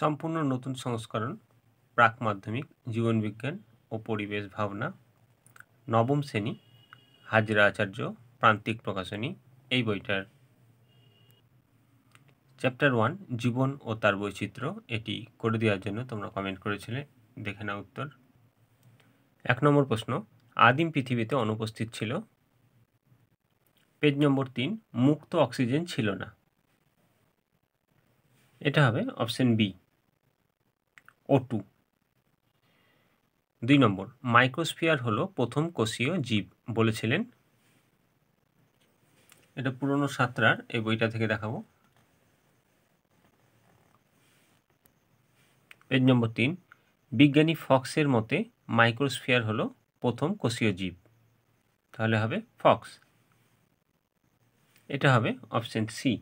সম্পূর্ণ নতুন সংস্করণ প্রাক মাধ্যমিক জীবনবিজ্ঞান ও পরিবেশ ভাবনা নবম শ্রেণী হাজরা আচার্য প্রান্তিক প্রকাশনী এই বইটার চ্যাপ্টার ওয়ান জীবন ও তার বৈচিত্র্য এটি করে দেওয়ার জন্য তোমরা কমেন্ট করেছিলে দেখে নাও উত্তর এক নম্বর প্রশ্ন আদিম পৃথিবীতে অনুপস্থিত ছিল পেজ নম্বর তিন মুক্ত অক্সিজেন ছিল না এটা হবে অপশন বি ও টু দুই নম্বর মাইক্রোস্ফিয়ার হলো প্রথম কোষীয় জীব বলেছিলেন এটা পুরনো সাতরার এই বইটা থেকে দেখাবো পেজ নম্বর তিন বিজ্ঞানী ফক্সের মতে মাইক্রোস্ফিয়ার হলো প্রথম কোষীয় জীব তাহলে হবে ফক্স এটা হবে অপশন সি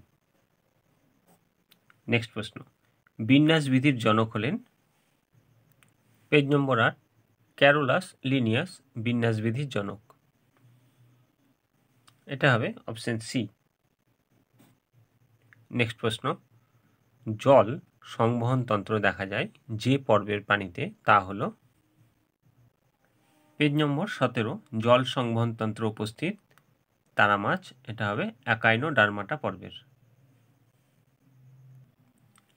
নেক্সট প্রশ্ন বিন্যাস বিধির জনক হলেন পেজ নম্বর আট ক্যারোলাস লিনিয়াস বিন্যাস বিধির জনক এটা হবে অপশন সি নেক্সট প্রশ্ন জল সংবহন তন্ত্র দেখা যায় যে পর্বের পানিতে তা হল পেজ নম্বর সতেরো জল সংবহন তন্ত্র উপস্থিত তারা মাছ এটা হবে একাইনো ডারমাটা পর্বের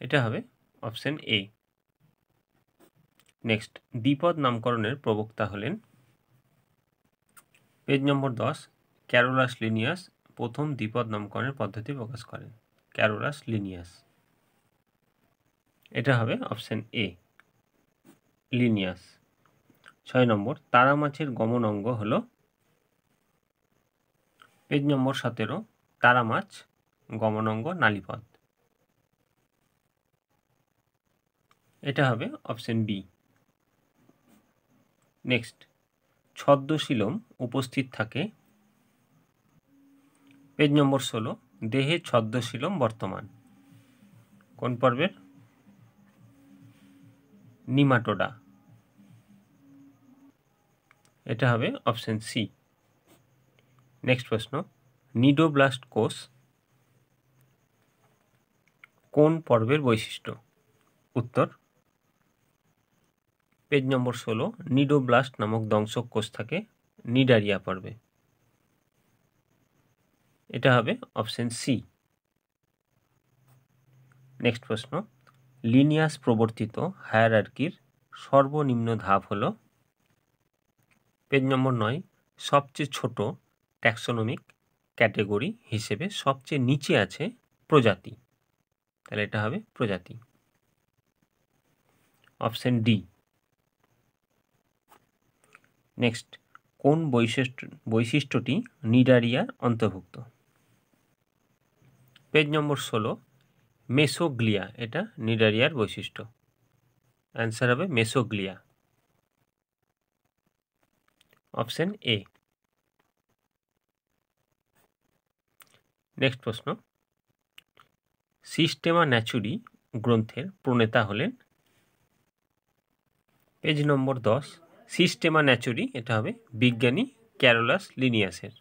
এটা হবে অপশন এ নেক্সট দ্বিপদ নামকরণের প্রবক্তা হলেন পেজ নম্বর দশ ক্যারোলাস লিনিয়াস প্রথম দ্বিপদ নামকরণের পদ্ধতি প্রকাশ করেন ক্যারোলাস লিনিয়াস এটা হবে অপশন এ লিনিয়াস ছয় নম্বর তারা মাছের গমন অঙ্গ হল পেজ নম্বর সতেরো তারা মাছ গমন অঙ্গ নালিপথ এটা হবে অপশন বি নেক্সট ছদ্মশীলম উপস্থিত থাকে পেজ নম্বর ষোলো দেহে ছদ্মশীলম বর্তমান কোন পর্বের নিমাটোডা এটা হবে অপশন সি নেক্সট প্রশ্ন নিডোব্লাস্ট কোষ কোন পর্বের বৈশিষ্ট্য উত্তর পেজ নম্বর ষোলো নিডোব্লাস্ট নামক দংশক কোষ থাকে নিডারিয়া পর্বে এটা হবে অপশন সি নেক্সট প্রশ্ন লিনিয়াস প্রবর্তিত হায়ারার্কির সর্বনিম্ন ধাপ হল পেজ নম্বর নয় সবচেয়ে ছোট ট্যাক্সোনমিক ক্যাটেগরি হিসেবে সবচেয়ে নিচে আছে প্রজাতি তাহলে এটা হবে প্রজাতি অপশন ডি নেক্সট কোন বৈশিষ্ট্য বৈশিষ্ট্যটি নিডারিয়ার অন্তর্ভুক্ত পেজ নম্বর ষোলো মেসোগ্লিয়া এটা নিডারিয়ার বৈশিষ্ট্য অ্যান্সার হবে মেসোগ্লিয়া অপশন এ নেক্সট প্রশ্ন সিস্টেমা ন্যাচুরি গ্রন্থের প্রণেতা হলেন পেজ নম্বর দশ সিস্টেমা ন্যাচুরি এটা হবে বিজ্ঞানী ক্যারোলাস লিনিয়াসের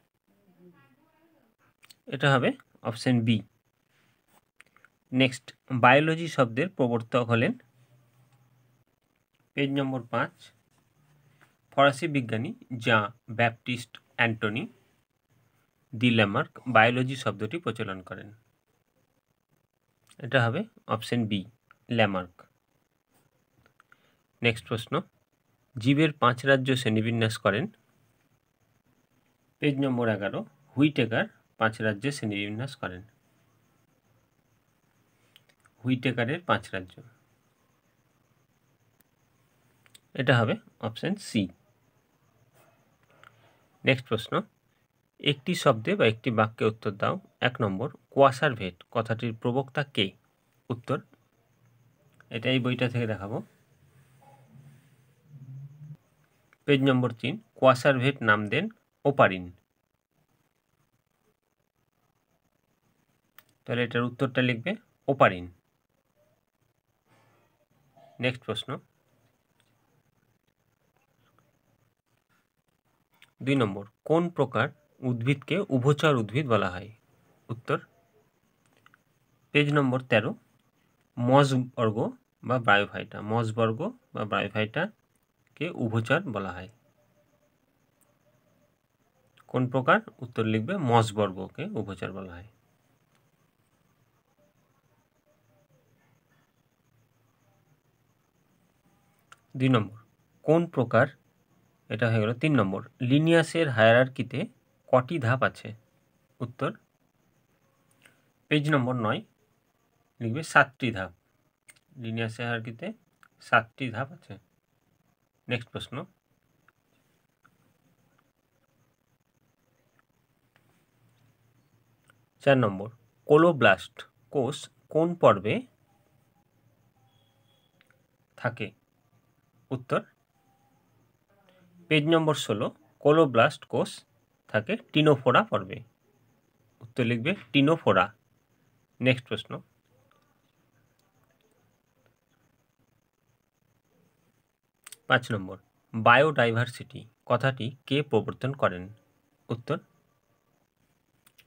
এটা হবে অপশান বি নেক্সট বায়োলজি শব্দের প্রবর্তক হলেন পেজ নম্বর পাঁচ ফরাসি বিজ্ঞানী যা Baptiste Antoine de Lamarck biology শব্দটি প্রচলন করেন এটা হবে অপশান বি ল্যামার্ক নেক্সট প্রশ্ন জীবের পাঁচ রাজ্য শ্রেণীবিন্যাস করেন পেজ নম্বর এগারো হুইটেকার পাঁচ রাজ্যে শ্রেণীবিন্যাস করেন হুইটেকারের পাঁচ রাজ্য এটা হবে অপশান সি নেক্সট প্রশ্ন একটি শব্দে বা একটি বাক্যে উত্তর দাও এক নম্বর কোয়াসার ভেট কথাটির প্রবক্তা কে উত্তর এটা এই বইটা থেকে দেখাবো পেজ নম্বর তিন কোয়াসারভেট নাম দেন ওপারিন তাহলে এটার উত্তরটা লিখবে ওপারিন নেক্সট প্রশ্ন দুই নম্বর কোন প্রকার উদ্ভিদকে উভচর উদ্ভিদ বলা হয় উত্তর পেজ নম্বর তেরো মজবর্গ বা বায়োফাইটা মজবর্গ বা বায়োফাইটা কে উভচর বলা হয় কোন প্রকার উত্তর লিখবে মসবর্গকে উভচর বলা হয় দুই নম্বর কোন প্রকার এটা হয়ে গেল তিন নম্বর লিনিয়াসের হায়ারার্কিতে কটি ধাপ আছে উত্তর পেজ নম্বর নয় লিখবে সাতটি ধাপ লিনিয়াসের হায়ারার্কিতে সাতটি ধাপ আছে নেক্সট প্রশ্ন চার নম্বর কোলোব্লাস্ট কোষ কোন পর্বে থাকে উত্তর পেজ নম্বর ষোলো কোলোব্লাস্ট কোষ থাকে টিনোফোরা পর্বে উত্তর লিখবে টিনোফোরা নেক্সট প্রশ্ন পাঁচ নম্বর বায়োডাইভার্সিটি কথাটি কে প্রবর্তন করেন উত্তর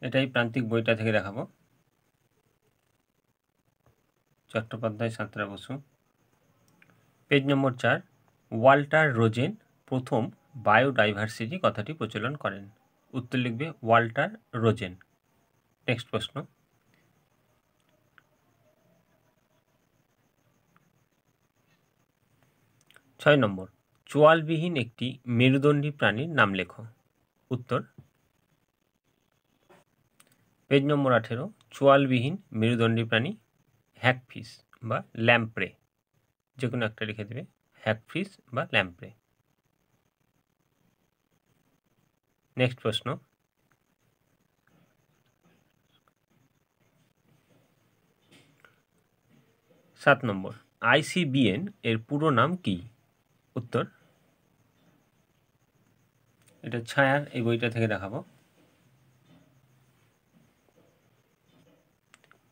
এটাই প্রান্তিক বইটা থেকে দেখাবো চট্টোপাধ্যায় সাঁতরা বসু পেজ নম্বর চার ওয়াল্টার রোজেন প্রথম বায়োডাইভার্সিটি কথাটি প্রচলন করেন উত্তর লিখবে ওয়াল্টার রোজেন নেক্সট প্রশ্ন ছয় নম্বর চোয়ালবিহীন একটি মেরুদণ্ডী প্রাণীর নাম লেখো উত্তর পেজ নম্বর আঠেরো চোয়ালবিহীন মেরুদণ্ডী প্রাণী হ্যাকফিস বা ল্যাম্প্রে যে কোনো একটা লিখে দেবে হ্যাকফিস বা ল্যাম্প্রে নেক্সট প্রশ্ন সাত নম্বর আইসিবিএন এর পুরো নাম কী উত্তর এটা ছায়ার এই বইটা থেকে দেখাবো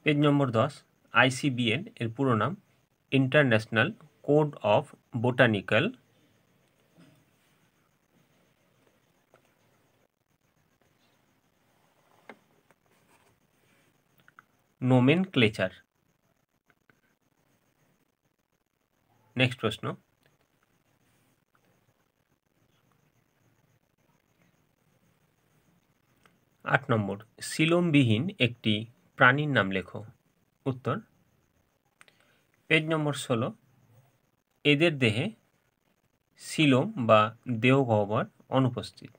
পেজ নম্বর দশ আইসিবিএন এর পুরো নাম international code of botanical nomenclature next প্রশ্ন আট নম্বর সিলোমবিহীন একটি প্রাণীর নাম লেখো উত্তর পেজ নম্বর ষোলো এদের দেহে সিলোম বা দেহগহ্বর অনুপস্থিত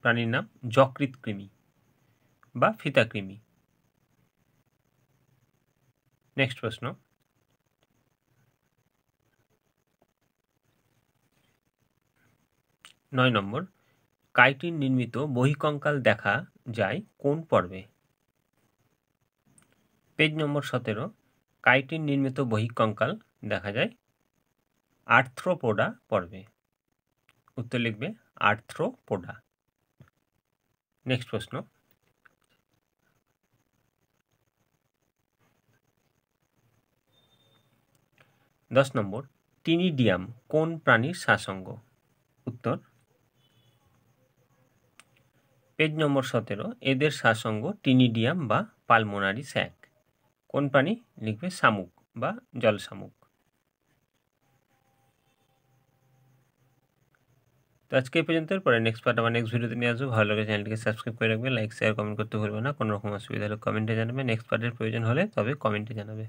প্রাণীর নাম যকৃত কৃমি বা ফিতাকৃমি নেক্সট প্রশ্ন নয় নম্বর কাইটিন নির্মিত বহিকঙ্কাল দেখা যায় কোন পর্বে পেজ নম্বর সতেরো কাইটিন নির্মিত বহিকঙ্কাল দেখা যায় আর্থ্রোপোডা পর্বে উত্তর লিখবে আর্থ্রোপোডা নেক্সট প্রশ্ন দশ নম্বর টিনিডিয়াম কোন প্রাণীর শ্বাসঙ্গ উত্তর পেজ নম্বর সতেরো এদের সাসঙ্গ টিনিডিয়াম বা পালমোনারি স্যাক কোন প্রাণী লিখবে শামুক বা জল শামুক তো আজকে এই পর্যন্ত পরে নেক্সট পার্ট আমার নেক্সট ভিডিওতে নিয়ে আসবো ভালো লাগে চ্যানেলটিকে সাবস্ক্রাইব করে রাখবে লাইক শেয়ার কমেন্ট করতে ভুলবে না কোনো রকম অসুবিধা হলে কমেন্টে জানাবে নেক্সট পার্টের প্রয়োজন হলে তবে কমেন্টে জানাবে